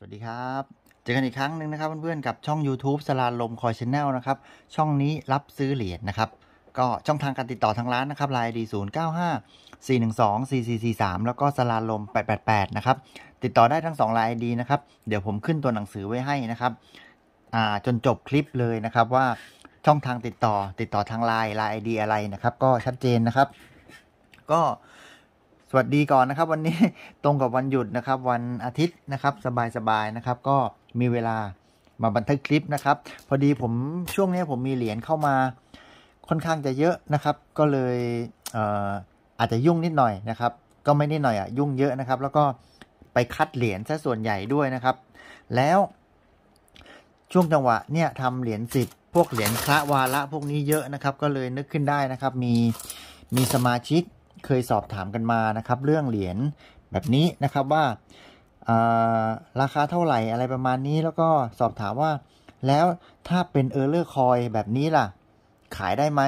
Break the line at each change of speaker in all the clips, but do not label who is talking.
สวัสดีครับ เจอกันอีกครั้งหนึ่งนะครับเพื่อนๆกับช่อง YouTube สลาลมคอยชแนลนะครับ ช่องนี้รับซื้อเหรียญนะครับ ก็ช่องทางการติดต่อทางร้านนะครับไลน์ดีศูนย์เก้าห้าสี่หนึ่งสองสี่สี่สี่สามแล้วก็สลาลมแปดแปดแปดนะครับติดต่อได้ทั้งสองไลน์ดีนะครับ เดี๋ยวผมขึ้นตัวหนังสือไว้ให้นะครับอ่าจนจบคลิปเลยนะครับว่าช่องทางติดต่อติดต่อทางไลน์ไลน์ดีอะไรนะครับ ก็ชัดเจนนะครับ ก็สวัสดีก่อนนะครับวันนี้ตรงกับวันหยุดนะครับวันอาทิตย์นะครับสบายๆนะครับ ก็มีเวลามาบันทึกคลิปนะครับ พอดีผมช่วงนี้ผมมีเหรียญเข้ามาค่อนข้างจะเยอะนะครับ ก็เลยเอออาจจะยุ่งนิดหน่อยนะครับ ก็ไม่นิดหน่อยอะยุ่งเยอะนะครับ แล้วก็ไปคัดเหรียญซะส่วนใหญ่ด้วยนะครับ แล้วช่วงจังหวะเนี่ยทำเหรียญสิบพวกเหรียญพระวาระ พวกนี้เยอะนะครับ ก็เลยนึกขึ้นได้นะครับมีมีสมาชิกเคยสอบถามกันมานะครับ เรื่องเหรียญแบบนี้นะครับว่าราคาเท่าไหร่อะไรประมาณนี้ แล้วก็สอบถามว่า แล้วถ้าเป็นเออร์เลอร์คอยแบบนี้ล่ะ ขายได้ไหม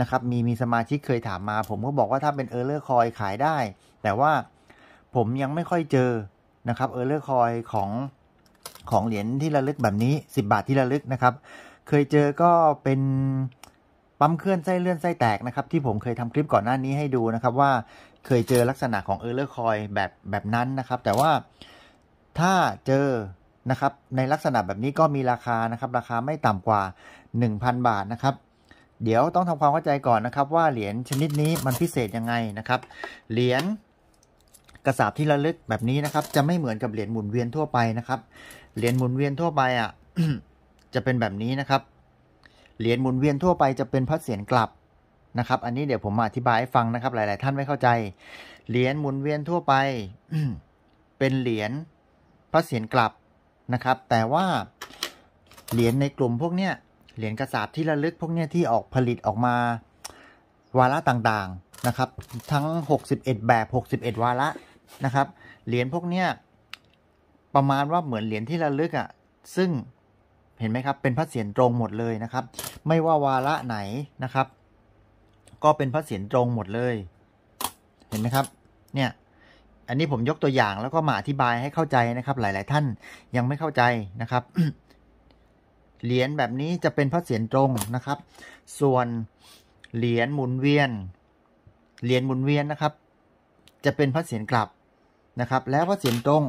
นะครับ มีมีสมาชิกเคยถามมา ผมก็บอกว่าถ้าเป็นเออร์เลอร์คอยขายได้ แต่ว่าผมยังไม่ค่อยเจอนะครับเออร์เลอร์คอยของของเหรียญที่ระลึกแบบนี้10บาทที่ระลึกนะครับเคยเจอก็เป็นปั๊มเคลื่อนไส้เลื่อนไส้แตกนะครับ ที่ผมเคยทำคลิปก่อนหน้านี้ให้ดูนะครับ ว่าเคยเจอลักษณะของเออร์เลอร์คอยแบบแบบนั้นนะครับ แต่ว่า ถ้าเจอนะครับในลักษณะแบบนี้ก็มีราคานะครับ ราคาไม่ต่ำกว่า 1,000 บาทนะครับ เดี๋ยวต้องทำความเข้าใจก่อนนะครับ ว่าเหรียญชนิดนี้มันพิเศษยังไงนะครับ เหรียญกระสาบที่ระลึกแบบนี้นะครับ จะไม่เหมือนกับเหรียญหมุนเวียนทั่วไปนะครับเหรียญหมุนเวียนทั่วไปอ่ะจะเป็นแบบนี้นะครับเหรียญหมุนเวียนทั่วไปจะเป็นพัดเสียนกลับนะครับ อันนี้เดี๋ยวผมมาอธิบายให้ฟังนะครับ หลาย ๆ ท่านไม่เข้าใจเหรียญหมุนเวียนทั่วไป เป็นเหรียญพัดเสียนกลับนะครับ แต่ว่าเหรียญในกลุ่มพวกเนี้ยเหรียญกระสาบที่ระลึก พวกเนี้ยที่ออกผลิตออกมาวาระต่างๆนะครับ ทั้ง61แบบ61วาระนะครับเหรียญพวกเนี้ยประมาณว่าเหมือนเหรียญที่ระลึกอะ่ะซึ่งเห็นไหมครับ เป็นพระเศียรตรงหมดเลยนะครับ ไม่ว่าวาระไหนนะครับ ก็เป็นพระเศียรตรงหมดเลย เห็นไหมครับเนี่ยอันนี้ผมยกตัวอย่างแล้วก็มาอธิบายให้เข้าใจนะครับ หลาย ๆ ท่านยังไม่เข้าใจนะครับเหรียญแบบนี้จะเป็นพระเศียรตรงนะครับ ส่วนเหรียญหมุนเวียน เหรียญหมุนเวียนนะครับ จะเป็นพระเศียรกลับนะครับ แล้วพระเศียรตรง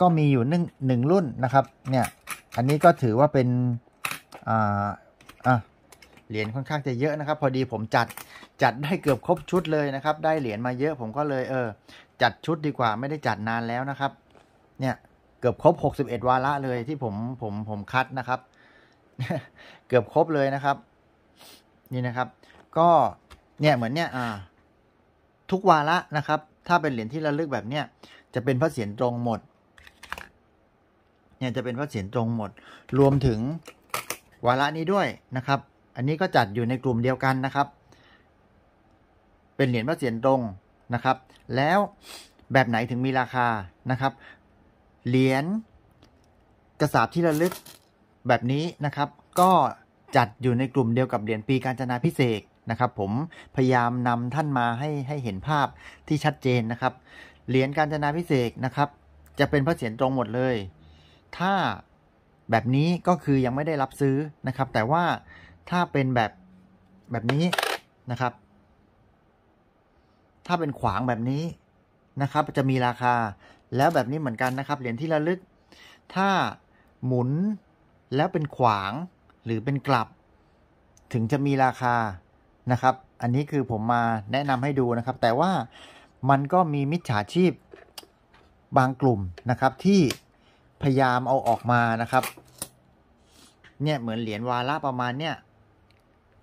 ก็มีอยู่หนึ่งหนึ่งรุ่นนะครับ เนี่ย อันนี้ก็ถือว่าเป็น อ่าอ่ะเหรียญค่อนข้างจะเยอะนะครับ พอดีผมจัดจัดได้เกือบครบชุดเลยนะครับ ได้เหรียญมาเยอะ ผมก็เลยเออ จัดชุดดีกว่าไม่ได้จัดนานแล้วนะครับ เนี่ยเกือบครบ61วาระเลยที่ผมผมผมคัดนะครับ เกือบครบเลยนะครับ นี่นะครับ ก็เนี่ยเหมือนเนี่ยอ่า ทุกวาระนะครับ ถ้าเป็นเหรียญที่ระลึกแบบเนี้ยจะเป็นพระเศียรตรงหมดนี่ยจะเป็นพระเศียรตรงหมด รวมถึงวาระนี้ด้วยนะครับ อันนี้ก็จัดอยู่ในกลุ่มเดียวกันนะครับ เป็น เหรียญพระเศียรตรงนะครับ แล้วแบบไหนถึงมีราคานะครับ เหรียญกระสาบที่ระลึกแบบนี้นะครับ ก็จัดอยู่ในกลุ่มเดียวกับเหรียญปีการจนาพิเศษนะครับ ผม พยายามนำท่านมาให้ให้เห็นภาพที่ชัดเจนนะครับ เหรียญการจนาพิเศษนะครับ จะเป็นพระเศียรตรงหมดเลยถ้าแบบนี้ก็คือยังไม่ได้รับซื้อนะครับ แต่ว่าถ้าเป็นแบบแบบนี้นะครับ ถ้าเป็นขวางแบบนี้นะครับจะมีราคา แล้วแบบนี้เหมือนกันนะครับ เหรียญที่ระลึก ถ้าหมุนแล้วเป็นขวางหรือเป็นกลับ ถึงจะมีราคานะครับ อันนี้คือผมมาแนะนำให้ดูนะครับ แต่ว่ามันก็มีมิจฉาชีพบางกลุ่มนะครับที่พยายามเอาออกมานะครับ เนี่ยเหมือนเหรียญวาระประมาณเนี่ย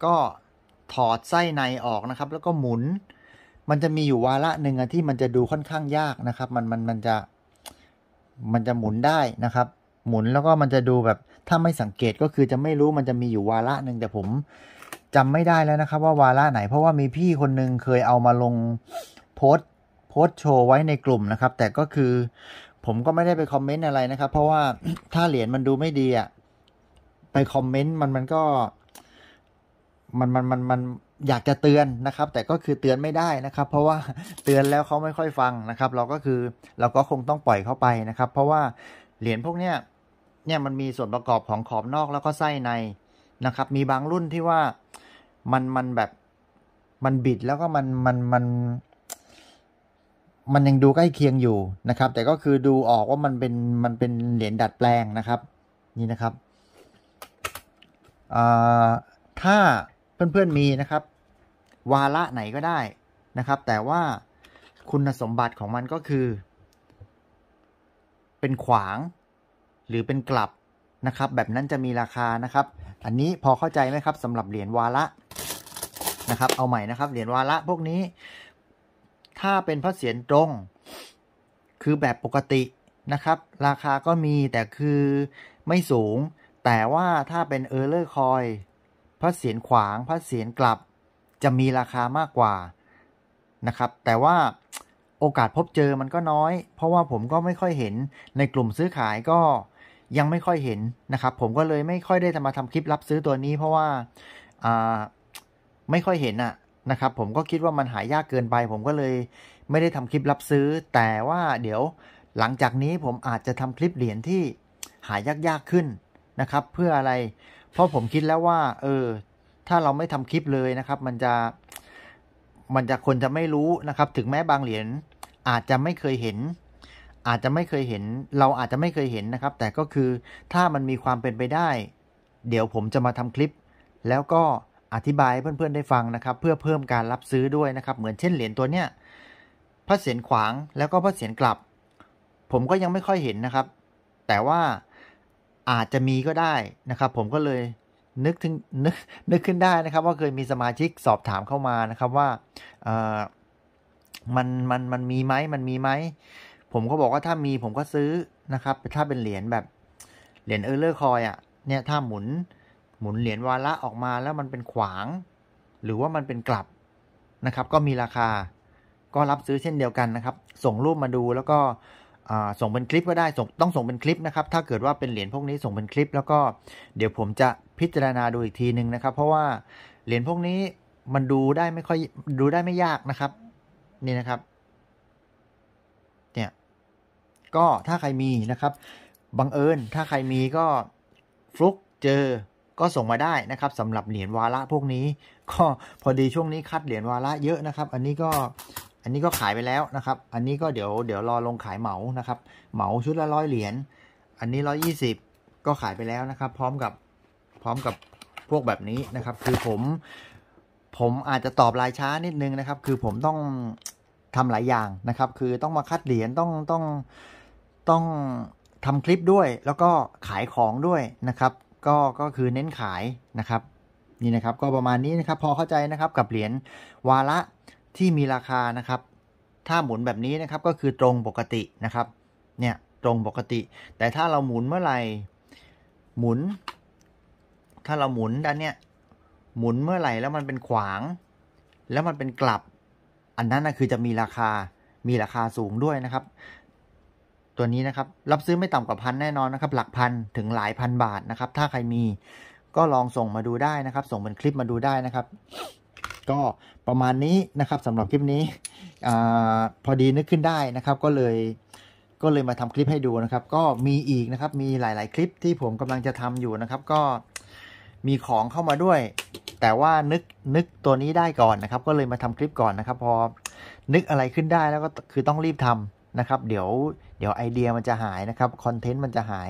ก็ถอดไส้ในออกนะครับ แล้วก็หมุน มันจะมีอยู่วาระหนึ่งที่มันจะดูค่อนข้างยากนะครับ มันมันมันจะ มันจะหมุนได้นะครับ หมุนแล้วก็มันจะดูแบบถ้าไม่สังเกตก็คือจะไม่รู้มันจะมีอยู่วาระหนึ่งแต่ผมจำไม่ได้แล้วนะครับ ว่าวาระไหน เพราะว่ามีพี่คนนึงเคยเอามาลงโพสโพสโชว์ไว้ในกลุ่มนะครับ แต่ก็คือผมก็ไม่ได้ไปคอมเมนต์อะไรนะครับเพราะว่าถ้าเหรียญมันดูไม่ดีอะไปคอมเมนต์มันมันก็มันมันมันมันอยากจะเตือนนะครับแต่ก็คือเตือนไม่ได้นะครับ เพราะว่าเตือนแล้วเขาไม่ค่อยฟังนะครับ เราก็คือเราก็คงต้องปล่อยเขาไปนะครับ เพราะว่าเหรียญพวกเนี้ยเนี่ยมันมีส่วนประกอบของขอบนอกแล้วก็ไส้ในนะครับ มีบางรุ่นที่ว่ามันมันแบบมันบิดแล้วก็มันมันมันมันยังดูใกล้เคียงอยู่นะครับ แต่ก็คือดูออกว่ามันเป็นมันเป็นเหรียญดัดแปลงนะครับ นี่นะครับถ้าเพื่อนๆมีนะครับ วาระ ไหนก็ได้นะครับ แต่ว่าคุณสมบัติของมันก็คือ เป็นขวางหรือเป็นกลับนะครับ แบบนั้นจะมีราคานะครับ อันนี้พอเข้าใจไหมครับสำหรับเหรียญวาระนะครับ เอาใหม่นะครับเหรียญวาระพวกนี้ถ้าเป็นพระเศียรตรง คือแบบปกตินะครับ ราคาก็มีแต่คือไม่สูง แต่ว่าถ้าเป็นเออร์เลอร์คอย พระเศียรขวางพระเศียรกลับ จะมีราคามากกว่านะครับ แต่ว่าโอกาสพบเจอมันก็น้อย เพราะว่าผมก็ไม่ค่อยเห็นในกลุ่มซื้อขายก็ยังไม่ค่อยเห็นนะครับ ผมก็เลยไม่ค่อยได้มาทำคลิปรับซื้อตัวนี้ เพราะว่าไม่ค่อยเห็นอะนะครับผมก็คิดว่ามันหายากเกินไป ผมก็เลย ไม่ได้ทำคลิปรับซื้อแต่ว่าเดี๋ยวหลังจากนี้ผมอาจจะทำคลิปเหรียญที่หายากยากขึ้นนะครับ เพื่ออะไร เพราะผมคิดแล้วว่า เออถ้าเราไม่ทำคลิปเลยนะครับ มันจะ มันจะคนจะไม่รู้นะครับ ถึงแม้บางเหรียญอาจจะไม่เคยเห็น อาจจะไม่เคยเห็น เราอาจจะไม่เคยเห็นนะครับ แต่ก็คือถ้ามันมีความเป็นไปได้ เดี๋ยวผมจะมาทำคลิปแล้วก็อธิบายเพื่อนๆได้ฟังนะครับเพื่อเพิ่มการรับซื้อด้วยนะครับ เหมือนเช่นเหรียญตัวเนี้ยพระเศียรขวางแล้วก็พระเศียรกลับ ผมก็ยังไม่ค่อยเห็นนะครับ แต่ว่าอาจจะมีก็ได้นะครับ ผมก็เลยนึกถึงนึกนึกขึ้นได้นะครับว่า เคยมีสมาชิกสอบถามเข้ามานะครับ ว่าเออมันมันมันมีไหมมันมีไหมผมก็บอกว่าถ้ามีผมก็ซื้อนะครับถ้าเป็นเหรียญแบบเหรียญเออร์เลอร์คอยอ่ะ เนี่ยถ้าหมุนหมุนเหรียญวาระออกมาแล้วมันเป็นขวาง หรือว่ามันเป็นกลับนะครับ ก็มีราคา ก็รับซื้อเช่นเดียวกันนะครับ ส่งรูปมาดูแล้วก็ส่งเป็นคลิปก็ได้ส่งต้องส่งเป็นคลิปนะครับ ถ้าเกิดว่าเป็นเหรียญพวกนี้ส่งเป็นคลิป แล้วก็เดี๋ยวผมจะพิจารณาดูอีกทีหนึ่งนะครับ เพราะว่าเหรียญพวกนี้มันดูได้ไม่ค่อยดูได้ไม่ยากนะครับ นี่นะครับเนี่ยก็ถ้าใครมีนะครับบังเอิญถ้าใครมีก็ฟลุกเจอก็ส่งมาได้นะครับสำหรับเหรียญวาระพวกนี้ ก็พอดีช่วงนี้คัดเหรียญวาระเยอะนะครับ อันนี้ก็อันนี้ก็ขายไปแล้วนะครับ อันนี้ก็เดี๋ยวเดี๋ยวรอลงขายเหมานะครับ เหมาชุดละร้อยเหรียญอันนี้ร้อยี่สิบก็ขายไปแล้วนะครับ พร้อมกับพร้อมกับพวกแบบนี้นะครับ คือผมผมอาจจะตอบรายช้านิดนึงนะครับ คือผมต้องทำหลายอย่างนะครับ คือต้องมาคัดเหรียญต้องต้องต้องทำคลิปด้วย แล้วก็ขายของด้วยนะครับก็ ก็คือเน้นขายนะครับ นี่นะครับก็ประมาณนี้นะครับ พอเข้าใจนะครับกับเหรียญ วาระที่มีราคานะครับ ถ้าหมุนแบบนี้นะครับก็คือตรงปกตินะครับ เนี่ยตรงปกติ แต่ถ้าเราหมุนเมื่อไหร่หมุน ถ้าเราหมุนด้านเนี้ย หมุนเมื่อไหร่แล้วมันเป็นขวาง แล้วมันเป็นกลับ อันนั้นนะคือจะมีราคา มีราคาสูงด้วยนะครับตัวนี้นะครับรับซื้อไม่ต่ำกว่าพันแน่นอนนะครับ หลักพันถึงหลายพันบาทนะครับ ถ้าใครมีก็ลองส่งมาดูได้นะครับส่งเป็นคลิปมาดูได้นะครับ ก็ประมาณนี้นะครับสำหรับคลิปนี้อพอดีนึกขึ้นได้นะครับ ก็เลยก็เลยมาทำคลิปให้ดูนะครับ ก็มีอีกนะครับมีหลายๆ คลิปที่ผมกำลังจะทำอยู่นะครับ ก็มีของเข้ามาด้วย แต่ว่านึกนึกตัวนี้ได้ก่อนนะครับ ก็เลยมาทำคลิปก่อนนะครับ พอนึกอะไรขึ้นได้แล้วก็คือต้องรีบทำนะครับเดี๋ยวเดี๋ยวไอเดียมันจะหายนะครับคอนเทนต์มันจะหาย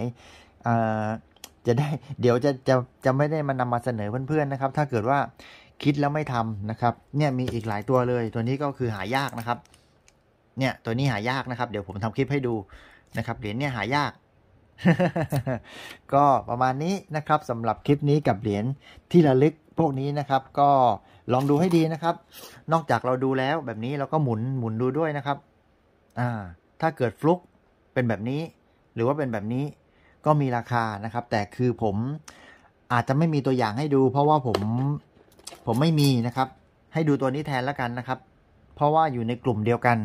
จะได้เดี๋ยวจะจะจะไม่ได้มานำมาเสนอเพื่อนๆนะครับ ถ้าเกิดว่าคิดแล้วไม่ทำนะครับเนี่ยมีอีกหลายตัวเลย ตัวนี้ก็คือหายากนะครับ เนี่ยตัวนี้หายากนะครับ เดี๋ยวผมทำคลิปให้ดูนะครับ เหรียญเนี่ยหายาก ก็ประมาณนี้นะครับ สำหรับคลิปนี้กับเหรียญที่ระลึกพวกนี้นะครับ ก็ลองดูให้ดีนะครับ นอกจากเราดูแล้วแบบนี้เราก็หมุนหมุนดูด้วยนะครับอ่าถ้าเกิดฟลุกเป็นแบบนี้ หรือว่าเป็นแบบนี้ก็มีราคานะครับ แต่คือผมอาจจะไม่มีตัวอย่างให้ดู เพราะว่าผมผมไม่มีนะครับ ให้ดูตัวนี้แทนแล้วกันนะครับ เพราะว่าอยู่ในกลุ่มเดียวกัน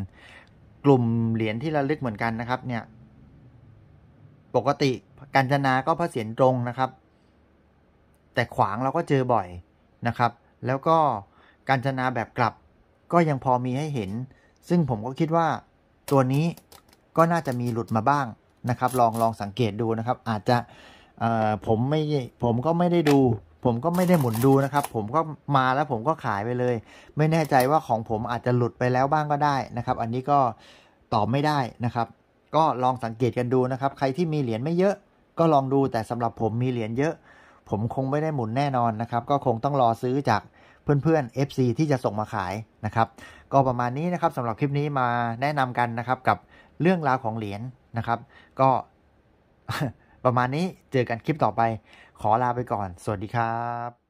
กลุ่มเหรียญที่ระลึกเหมือนกันนะครับเนี่ยปกติกัญจนาก็พระเศียรตรงนะครับ แต่ขวางเราก็เจอบ่อยนะครับ แล้วก็กัญจนาแบบกลับก็ยังพอมีให้เห็น ซึ่งผมก็คิดว่าตัวนี้ก็น่าจะมีหลุดมาบ้างนะครับ ลองลองสังเกตดูนะครับ อาจจะผมไม่ผมก็ไม่ได้ดู ผมก็ไม่ได้หมุนดูนะครับ ผมก็มาแล้วผมก็ขายไปเลย ไม่แน่ใจว่าของผมอาจจะหลุดไปแล้วบ้างก็ได้นะครับ อันนี้ก็ตอบไม่ได้นะครับ ก็ลองสังเกตกันดูนะครับ ใครที่มีเหรียญไม่เยอะก็ลองดูแต่สำหรับผมมีเหรียญเยอะ ผมคงไม่ได้หมุนแน่นอนนะครับ ก็คงต้องรอซื้อจากเพื่อนๆ FC ที่จะส่งมาขายนะครับ ก็ประมาณนี้นะครับสำหรับคลิปนี้มาแนะนำกันนะครับกับเรื่องราวของเหรียญนนะครับ ก็ประมาณนี้เจอกันคลิปต่อไปขอลาไปก่อน สวัสดีครับ